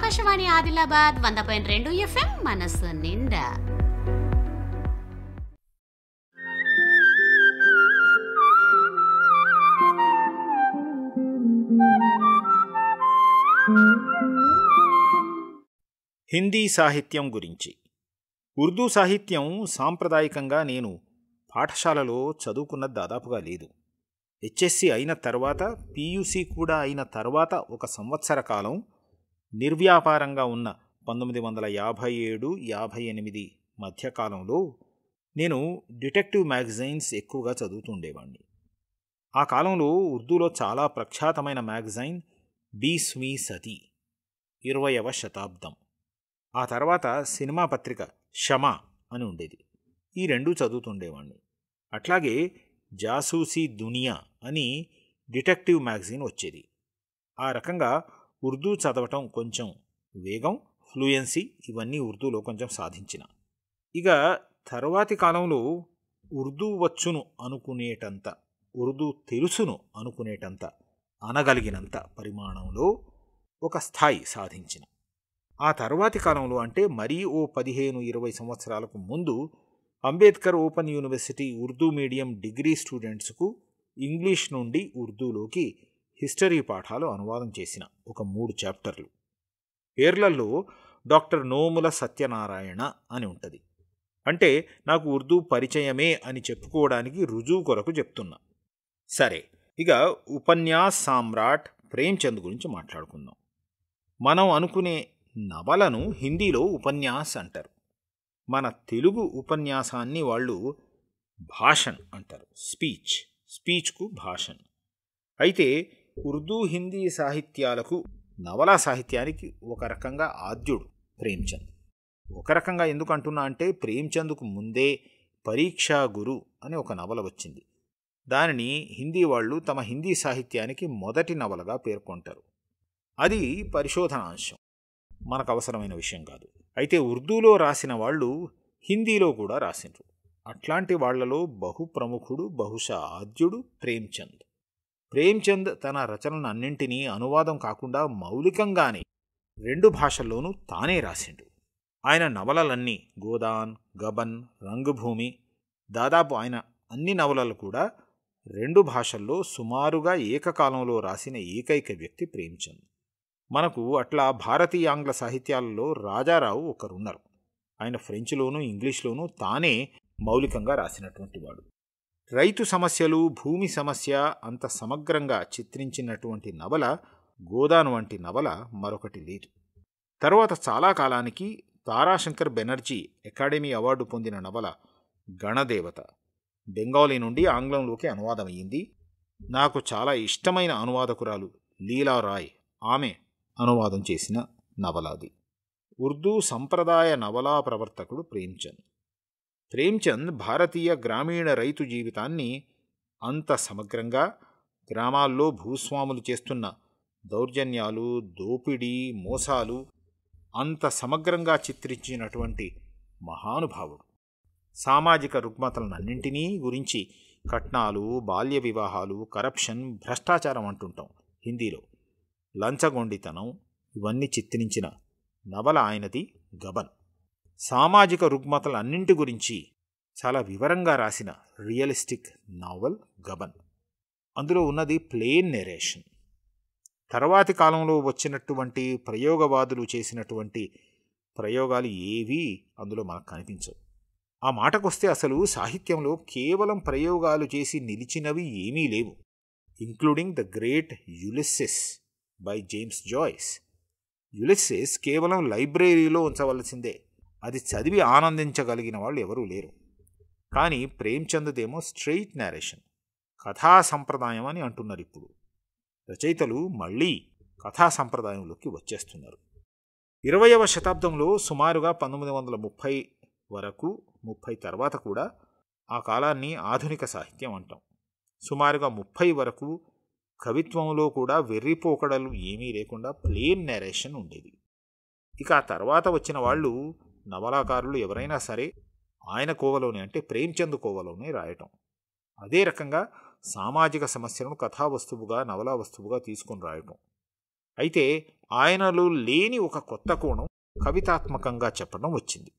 ఆకాశవాణి ఆదిలాబాద్ వంద పాయింట్ రెండు ఎఫ్ఎం మనసు నిండా హిందీ సాహిత్యం గురించి ఉర్దూ సాహిత్యం సాంప్రదాయకంగా నేను పాఠశాలలో చదువుకున్న దాదాపుగా లేదు హెచ్ఎస్సి అయిన తర్వాత పీయూసీ కూడా అయిన తర్వాత ఒక సంవత్సర కాలం నిర్వ్యాపారంగా ఉన్న పంతొమ్మిది వందల యాభై ఏడు యాభై ఎనిమిది మధ్యకాలంలో నేను డిటెక్టివ్ మ్యాగజైన్స్ ఎక్కువగా చదువుతుండేవాడిని ఆ కాలంలో ఉర్దూలో చాలా ప్రఖ్యాతమైన మ్యాగజైన్ బీస్మీ సతీ ఇరవయవ శతాబ్దం ఆ తర్వాత సినిమా పత్రిక షమా అని ఉండేది ఈ రెండు చదువుతుండేవాడిని అట్లాగే జాసూసీ దునియా అని డిటెక్టివ్ మ్యాగజైన్ వచ్చేది ఆ రకంగా ఉర్దూ చదవటం కొంచెం వేగం ఫ్లూయెన్సీ ఇవన్నీ ఉర్దూలో కొంచెం సాధించిన ఇక తర్వాతి కాలంలో ఉర్దూ వచ్చును అనుకునేటంత ఉర్దూ తెలుసును అనుకునేటంత అనగలిగినంత పరిమాణంలో ఒక స్థాయి సాధించిన ఆ తర్వాతి కాలంలో అంటే మరీ ఓ పదిహేను ఇరవై సంవత్సరాలకు ముందు Ambedkar open university Urdu medium degree స్టూడెంట్స్కు ఇంగ్లీష్ నుండి ఉర్దూలోకి హిస్టరీ పాఠాలు అనువాదం చేసిన ఒక మూడు చాప్టర్లు పేర్లలో డాక్టర్ నోముల సత్యనారాయణ అని ఉంటుంది అంటే నాకు ఉర్దూ పరిచయమే అని చెప్పుకోవడానికి రుజువు కొరకు చెప్తున్నా సరే ఇక ఉపన్యాస్ సామ్రాట్ ప్రేమ్చంద్ గురించి మాట్లాడుకుందాం మనం అనుకునే నవలను హిందీలో ఉపన్యాస్ అంటారు మన తెలుగు ఉపన్యాసాన్ని వాళ్ళు భాషన్ అంటారు స్పీచ్ స్పీచ్కు భాషన్ అయితే ఉర్దూ హిందీ సాహిత్యాలకు నవలా సాహిత్యానికి ఒక రకంగా ఆద్యుడు ప్రేమ్చంద్ ఒక రకంగా ఎందుకు అంటున్నా అంటే ప్రేమ్చంద్కు ముందే పరీక్షా గురు అని ఒక నవల వచ్చింది దానిని హిందీ వాళ్ళు తమ హిందీ సాహిత్యానికి మొదటి నవలగా పేర్కొంటారు అది పరిశోధనాంశం మనకు అవసరమైన విషయం కాదు అయితే ఉర్దూలో రాసిన వాళ్ళు హిందీలో కూడా రాసినారు అట్లాంటి వాళ్లలో బహుప్రముఖుడు బహుశా ఆద్యుడు ప్రేమ్చంద్ ప్రేమ్చంద్ తన రచనలన్నింటినీ అనువాదం కాకుండా మౌలికంగానే రెండు భాషల్లోనూ తానే రాసిండు ఆయన నవలలన్నీ గోదాన్ గబన్ రంగుభూమి దాదాపు ఆయన అన్ని నవలలు కూడా రెండు భాషల్లో సుమారుగా ఏకకాలంలో రాసిన ఏకైక వ్యక్తి ప్రేమ్చంద్ మనకు అట్లా భారతీయ ఆంగ్ల సాహిత్యాలలో రాజారావు ఒకరున్నారు ఆయన ఫ్రెంచ్లోనూ ఇంగ్లీష్లోనూ తానే మౌలికంగా రాసినటువంటి వాడు రైతు సమస్యలు భూమి సమస్య అంత సమగ్రంగా చిత్రించినటువంటి నవల గోదాన్ వంటి నవల మరొకటి లేదు తరువాత చాలా కాలానికి తారాశంకర్ బెనర్జీ అకాడమీ అవార్డు పొందిన నవల గణదేవత బెంగాలీ నుండి ఆంగ్లంలోకి అనువాదమయ్యింది నాకు చాలా ఇష్టమైన అనువాదకురాలు లీలా రాయ్ ఆమె అనువాదం చేసిన నవలాది ఉర్దూ సంప్రదాయ నవలా ప్రవర్తకుడు ప్రేమ్చంద్ ప్రేమ్చంద్ భారతీయ గ్రామీణ రైతు జీవితాన్ని అంత సమగ్రంగా గ్రామాల్లో భూస్వాములు చేస్తున్న దౌర్జన్యాలు దోపిడీ మోసాలు అంత సమగ్రంగా చిత్రించినటువంటి మహానుభావుడు సామాజిక రుగ్మతలన్నింటినీ గురించి కట్నాలు బాల్య వివాహాలు కరప్షన్ భ్రష్టాచారం అంటుంటాం హిందీలో లంచగొండితనం ఇవన్నీ చిత్రించిన నవల ఆయనది గబన్ సామాజిక రుగ్మతల అన్నింటి గురించి చాలా వివరంగా రాసిన రియలిస్టిక్ నావల్ గబన్ అందులో ఉన్నది ప్లేన్ నెరేషన్ తర్వాతి కాలంలో వచ్చినటువంటి ప్రయోగవాదులు చేసినటువంటి ప్రయోగాలు ఏవీ అందులో మనకు కనిపించవు ఆ మాటకొస్తే అసలు సాహిత్యంలో కేవలం ప్రయోగాలు చేసి నిలిచినవి ఏమీ లేవు including the great Ulysses by James Joyce Ulysses కేవలం లైబ్రరీలో ఉంచవలసిందే అది చదివి ఆనందించగలిగిన వాళ్ళు ఎవరూ లేరు కానీ ప్రేమ్చంద్దేమో స్ట్రెయిట్ నేరేషన్ కథా సంప్రదాయం అని అంటున్నారు ఇప్పుడు రచయితలు మళ్ళీ కథా సంప్రదాయంలోకి వచ్చేస్తున్నారు ఇరవయవ శతాబ్దంలో సుమారుగా పంతొమ్మిది వందల ముప్పై వరకు ముప్పై తర్వాత కూడా ఆ కాలాన్ని ఆధునిక సాహిత్యం అంటాం సుమారుగా ముప్పై వరకు కవిత్వంలో కూడా వెర్రిపోకడలు ఏమీ లేకుండా ప్లేన్ నేరేషన్ ఉండేది ఇక ఆ తర్వాత వచ్చిన వాళ్ళు నవలాకారులు ఎవరైనా సరే ఆయన కోవలోనే అంటే ప్రేమ్చంద్ కోవలోనే రాయటం అదే రకంగా సామాజిక సమస్యలను కథావస్తువుగా నవలా వస్తువుగా తీసుకొని రాయటం అయితే ఆయనలో లేని ఒక కొత్త కోణం కవితాత్మకంగా చెప్పడం వచ్చింది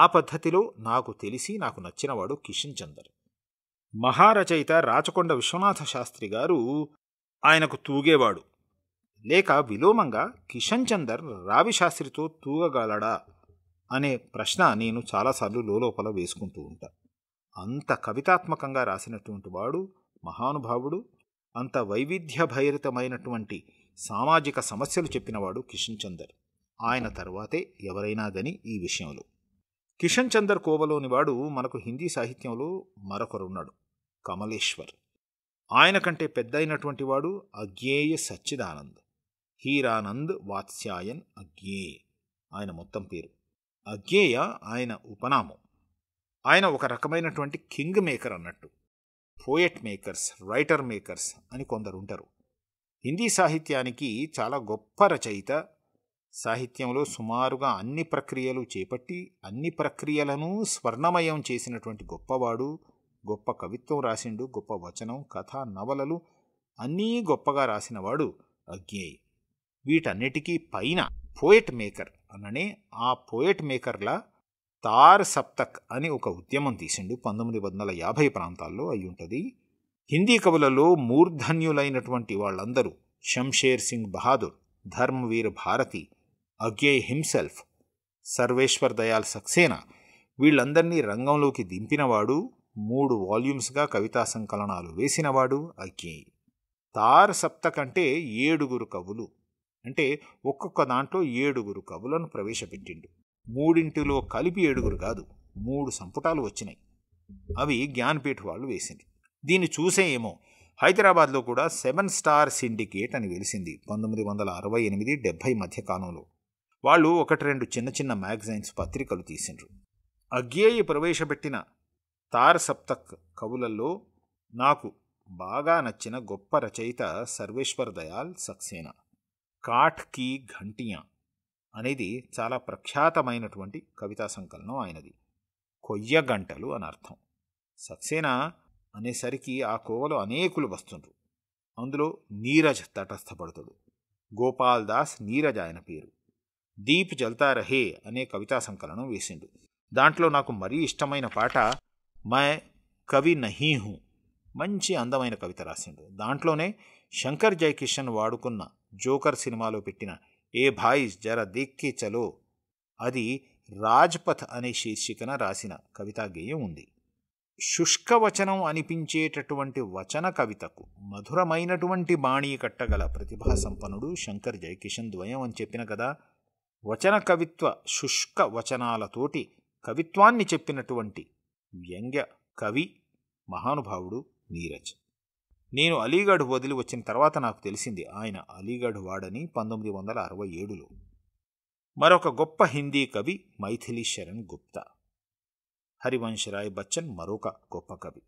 ఆ పద్ధతిలో నాకు తెలిసి నాకు నచ్చినవాడు కిషన్ చందర్ మహారచయిత రాచకొండ విశ్వనాథ శాస్త్రి గారు ఆయనకు తూగేవాడు లేక విలోమంగా కిషన్ చందర్ రావి శాస్త్రితో తూగగలడా అనే ప్రశ్న నేను చాలాసార్లు లోపల వేసుకుంటూ ఉంటా అంత కవితాత్మకంగా రాసినటువంటి వాడు మహానుభావుడు అంత వైవిధ్యభైరితమైనటువంటి సామాజిక సమస్యలు చెప్పినవాడు కిషన్ చందర్ ఆయన తర్వాతే ఎవరైనా గని ఈ విషయంలో కిషన్ చందర్ కోవలోని వాడు మనకు హిందీ సాహిత్యంలో మరొకరున్నాడు కమలేశ్వర్ ఆయన కంటే పెద్దయినటువంటి వాడు అజ్ఞేయ సచ్చిదానంద్ హీరానంద్ వాత్స్యాయన్ అజ్ఞేయ్ ఆయన మొత్తం పేరు అజ్ఞేయ ఆయన ఉపనామం ఆయన ఒక రకమైనటువంటి కింగ్ మేకర్ అన్నట్టు పోయట్ మేకర్స్ రైటర్ మేకర్స్ అని కొందరు ఉంటారు హిందీ సాహిత్యానికి చాలా గొప్ప రచయిత సాహిత్యంలో సుమారుగా అన్ని ప్రక్రియలు చేపట్టి అన్ని ప్రక్రియలను స్వర్ణమయం చేసినటువంటి గొప్పవాడు గొప్ప కవిత్వం రాసిండు గొప్ప వచనం కథ నవలలు అన్నీ గొప్పగా రాసినవాడు అజ్ఞేయ్ వీటన్నిటికీ పైన పోయట్ మేకర్ అనని ఆ పోయెట్ మేకర్ల తార్ సప్తక్ అని ఒక ఉద్యమం తీసిండు పంతొమ్మిది వందల యాభై ప్రాంతాల్లో అయి ఉంటుంది హిందీ కవులలో మూర్ధన్యులైనటువంటి వాళ్ళందరూ షంషేర్ సింగ్ బహాదూర్ ధర్మవీర్ భారతి అగ్యే హిమ్సెల్ఫ్ సర్వేశ్వర్ దయాల్ సక్సేనా వీళ్ళందరినీ రంగంలోకి దింపినవాడు మూడు వాల్యూమ్స్గా కవితా సంకలనాలు వేసినవాడు అగ్గే తార్ సప్తక్ అంటే ఏడుగురు కవులు అంటే ఒక్కొక్క దాంట్లో ఏడుగురు కవులను ప్రవేశపెట్టిండు మూడింటిలో కలిపి ఏడుగురు కాదు మూడు సంపుటాలు వచ్చినాయి అవి జ్ఞాన్పీఠ్ వాళ్ళు వేసింది దీన్ని చూసే ఏమో హైదరాబాద్లో కూడా సెవెన్ స్టార్ సిండికేట్ అని వెలిసింది పంతొమ్మిది వందల అరవై ఎనిమిది డెబ్భై మధ్య కాలంలో వాళ్ళు ఒకటి రెండు చిన్న చిన్న మ్యాగజైన్స్ పత్రికలు తీసిండ్రు అగ్యేయి ప్రవేశపెట్టిన తార్ సప్తక్ కవులలో నాకు బాగా నచ్చిన గొప్ప రచయిత సర్వేశ్వర్ దయాల్ సక్సేనా కాఠ్ కీ ఘంటియా అనేది చాలా ప్రఖ్యాతమైనటువంటి కవితా సంకలనం ఆయనది కొయ్య గంటలు అని అర్థం సక్సేనా అనేసరికి ఆ కోవలో అనేకులు వస్తుండ్రు అందులో నీరజ్ తటస్థపడుతుడు గోపాల్ దాస్ నీరజ్ ఆయన పేరు దీప్ జల్తా రహే అనే కవితా సంకలనం వేసిండు దాంట్లో నాకు మరీ ఇష్టమైన పాట మై కవి నహీ హూ మంచి అందమైన కవిత రాసిండు దాంట్లోనే శంకర్ జయకిషన్ వాడుకున్న జోకర్ సినిమాలో పెట్టిన ఏ భాయిస్ జర దిక్కి చలో అది రాజ్పథ్ అనే శీర్షికన రాసిన కవితా గేయం ఉంది శుష్కవచనం అనిపించేటటువంటి వచన కవితకు మధురమైనటువంటి బాణీ కట్టగల ప్రతిభా సంపన్నుడు శంకర్ జయకిషన్ ద్వయం అని చెప్పిన కదా వచన కవిత్వ శుష్క వచనాలతోటి కవిత్వాన్ని చెప్పినటువంటి వ్యంగ్య కవి మహానుభావుడు నీరజ్ నేను అలీగఢ్ వదిలి వచ్చిన తర్వాత నాకు తెలిసింది ఆయన అలీగఢ్ వాడని పంతొమ్మిది వందల అరవై ఏడులో మరొక గొప్ప హిందీ కవి మైథిలి శరణ్ గుప్తా హరివంశ్ రాయ్ బచ్చన్ మరొక గొప్ప కవి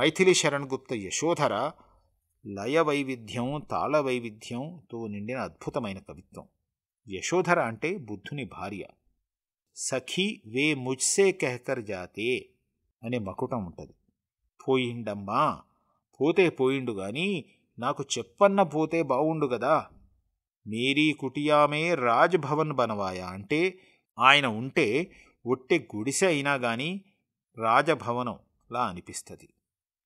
మైథిలి శరణ్ గుప్త యశోధర లయ వైవిధ్యం తాళ వైవిధ్యంతో నిండిన అద్భుతమైన కవిత్వం యశోధర అంటే బుద్ధుని భార్య సఖీ వే ముజ్సే కహకర్ జాతే అనే మకుటం ఉంటుంది పోయిండమ్మా పోతే పోయిండు గాని నాకు చెప్పన్న పోతే బావుండు గదా మేరీ కుటియామే రాజ్భవన్ బనవాయా అంటే ఆయన ఉంటే ఒట్టె గుడిసె అయినా గాని రాజభవనంలా అనిపిస్తుంది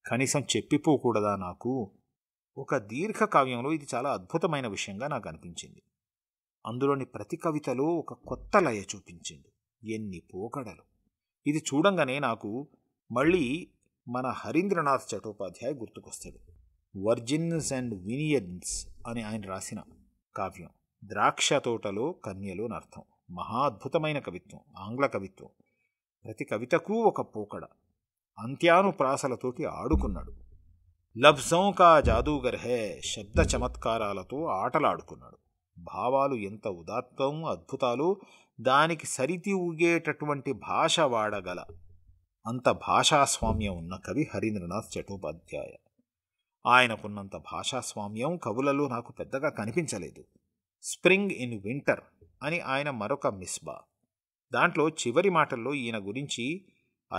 కనీసం చెప్పిపోకూడదా నాకు ఒక దీర్ఘ కావ్యంలో ఇది చాలా అద్భుతమైన విషయంగా నాకు అనిపించింది అందులోని ప్రతి కవితలో ఒక కొత్త లయ చూపించింది ఎన్ని పోకడలు ఇది చూడంగానే నాకు మళ్ళీ మన హరీంద్రనాథ్ చటోపాధ్యాయ గుర్తుకొస్తాడు వర్జిన్స్ అండ్ వినియన్స్ అని ఆయన రాసిన కావ్యం ద్రాక్ష తోటలో కన్యలు అర్థం మహా అద్భుతమైన కవిత్వం ఆంగ్ల కవిత్వం ప్రతి కవితకు ఒక పోకడ అంత్యానుప్రాసలతోటి ఆడుకున్నాడు లబ్జం కా జాదూగర్ హే శబ్ద చమత్కారాలతో ఆటలాడుకున్నాడు భావాలు ఎంత ఉదాత్తం అద్భుతాలు దానికి సరితి ఊగేటటువంటి భాష వాడగల అంత భాషాస్వామ్యం ఉన్న కవి హరీంద్రనాథ్ చటోపాధ్యాయ ఆయనకున్నంత భాషాస్వామ్యం కవులలో నాకు పెద్దగా కనిపించలేదు స్ప్రింగ్ ఇన్ వింటర్ అని ఆయన మరొక మిస్బా దాంట్లో చివరి మాటల్లో ఈయన గురించి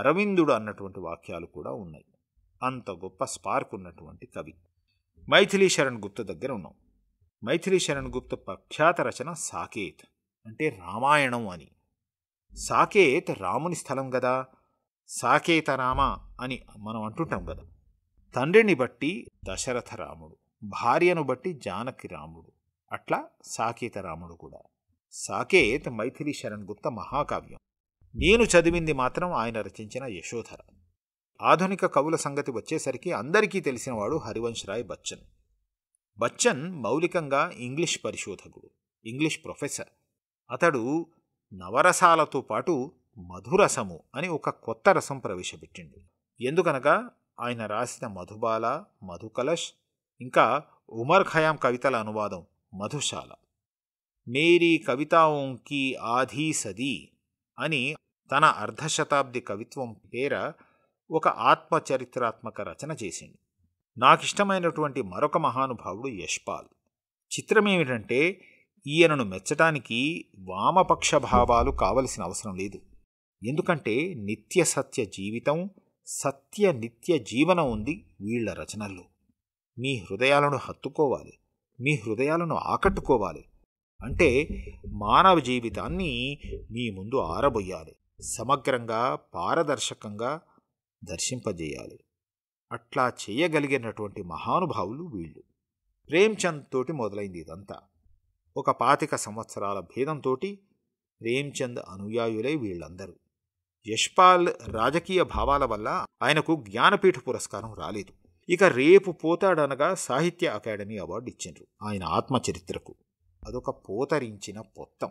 అరవిందుడు అన్నటువంటి వాక్యాలు కూడా ఉన్నాయి అంత గొప్ప స్పార్క్ ఉన్నటువంటి కవి మైథిలీ శరణ్ గుప్త దగ్గర ఉన్నాం మైథిలీ శరణ్ గుప్త ప్రఖ్యాత రచన సాకేత్ అంటే రామాయణం అని సాకేత్ రాముని స్థలం కదా సాకేత రామ అని మనం అంటుంటాం కదా తండ్రిని బట్టి దశరథ రాముడు భార్యను బట్టి జానకి రాముడు అట్లా సాకేత రాముడు కూడా సాకేత్ మైథిలి శరణ్ గుప్త మహాకావ్యం నేను చదివింది మాత్రం ఆయన రచించిన యశోధర ఆధునిక కవుల సంగతి వచ్చేసరికి అందరికీ తెలిసినవాడు హరివంశ్ రాయ్ బచ్చన్ బచ్చన్ మౌలికంగా ఇంగ్లీష్ పరిశోధకుడు ఇంగ్లీష్ ప్రొఫెసర్ అతడు నవరసాలతో పాటు మధురసము అని ఒక కొత్త రసం ప్రవేశపెట్టిండు ఎందుకనగా ఆయన రాసిన మధుబాల మధుకలష్ ఇంకా ఉమర్ ఖయాం కవితల అనువాదం మధుశాల మేరీ కవితాంకి ఆధీ సది అని తన అర్ధశతాబ్ది కవిత్వం పేర ఒక ఆత్మచరిత్రాత్మక రచన చేసింది నాకిష్టమైనటువంటి మరొక మహానుభావుడు యష్పాల్ చిత్రమేమిటంటే ఈయనను మెచ్చటానికి వామపక్ష భావాలు కావలసిన అవసరం లేదు ఎందుకంటే నిత్య సత్య జీవితం సత్య నిత్య జీవనం ఉంది వీళ్ల రచనల్లో మీ హృదయాలను హత్తుకోవాలి మీ హృదయాలను ఆకట్టుకోవాలి అంటే మానవ జీవితాన్ని మీ ముందు ఆరబోయాలి సమగ్రంగా పారదర్శకంగా దర్శింపజేయాలి అట్లా చేయగలిగినటువంటి మహానుభావులు వీళ్ళు ప్రేమ్చంద్ తోటి మొదలైంది ఇదంతా ఒక పాతిక సంవత్సరాల భేదంతో ప్రేమ్చంద్ అనుయాయులై వీళ్ళందరూ యష్పాల్ రాజకీయ భావాల వల్ల ఆయనకు జ్ఞానపీఠ పురస్కారం రాలేదు ఇక రేపు పోతాడనగా సాహిత్య అకాడమీ అవార్డు ఇచ్చిండ్రు ఆయన ఆత్మచరిత్రకు అదొక పోతరించిన పొత్తం